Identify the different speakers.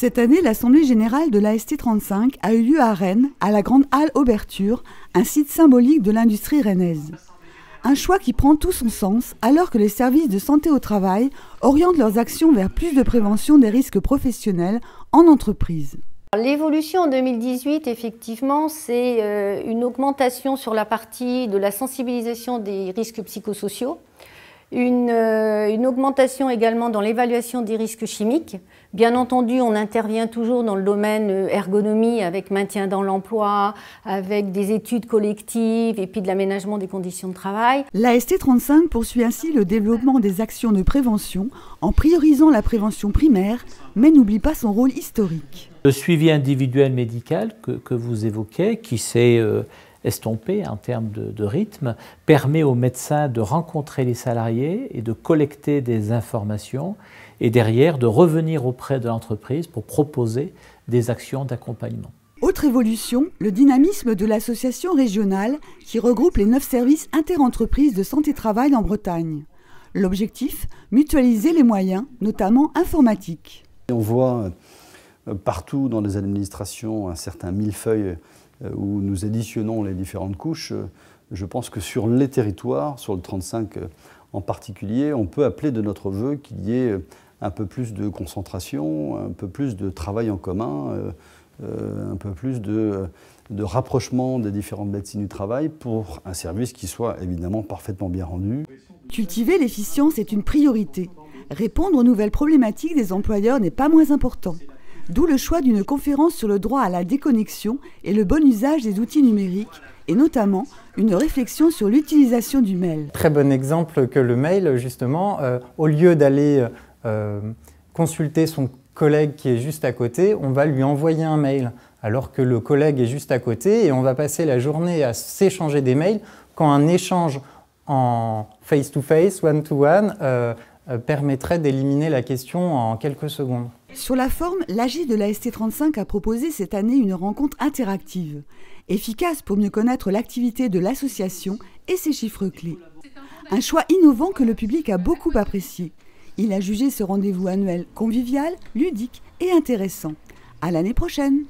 Speaker 1: Cette année, l'Assemblée générale de l'AST35 a eu lieu à Rennes, à la Grande Halle Auberture, un site symbolique de l'industrie rennaise. Un choix qui prend tout son sens alors que les services de santé au travail orientent leurs actions vers plus de prévention des risques professionnels en entreprise.
Speaker 2: L'évolution en 2018, effectivement, c'est euh, une augmentation sur la partie de la sensibilisation des risques psychosociaux, une euh, euh, une augmentation également dans l'évaluation des risques chimiques. Bien entendu, on intervient toujours dans le domaine euh, ergonomie avec maintien dans l'emploi, avec des études collectives et puis de l'aménagement des conditions de travail.
Speaker 1: La ST 35 poursuit ainsi le développement des actions de prévention en priorisant la prévention primaire, mais n'oublie pas son rôle historique.
Speaker 3: Le suivi individuel médical que, que vous évoquez, qui s'est... Euh, estompé en termes de, de, rythme, permet aux médecins de rencontrer les salariés et de collecter des informations et derrière de revenir auprès de l'entreprise pour proposer des actions d'accompagnement.
Speaker 1: Autre évolution, le dynamisme de l'association régionale qui regroupe les neuf services interentreprises de santé-travail en Bretagne. L'objectif, mutualiser les moyens, notamment informatiques.
Speaker 4: On voit euh, partout dans les administrations un certain millefeuille euh, où nous additionnons les différentes couches, euh, je pense que sur les territoires, sur le 35 euh, en particulier, on peut appeler de notre vœu qu'il y ait un peu plus de concentration, un peu plus de travail en commun, un peu plus de, de rapprochement des différentes médecines du travail pour un service qui soit évidemment parfaitement bien rendu.
Speaker 1: Cultiver l'efficience est une priorité. Répondre aux nouvelles problématiques des employeurs n'est pas moins important. D'où le choix d'une conférence sur le droit à la déconnexion et le bon usage des outils numériques, et notamment une réflexion sur l'utilisation du mail.
Speaker 5: Très bon exemple que le mail, justement, euh, au lieu d'aller euh, euh, consulter son collègue qui est juste à côté, on va lui envoyer un mail, alors que le collègue est juste à côté, et on va passer la journée à s'échanger des mails quand un échange en face-to-face, one-to-one, euh, permettrait d'éliminer la question en quelques secondes.
Speaker 1: Sur la forme, l'AG de la ST35 a proposé cette année une rencontre interactive, efficace pour mieux connaître l'activité de l'association et ses chiffres clés. Un choix innovant que le public a beaucoup apprécié. Il a jugé ce rendez-vous annuel convivial, ludique et intéressant. À l'année prochaine!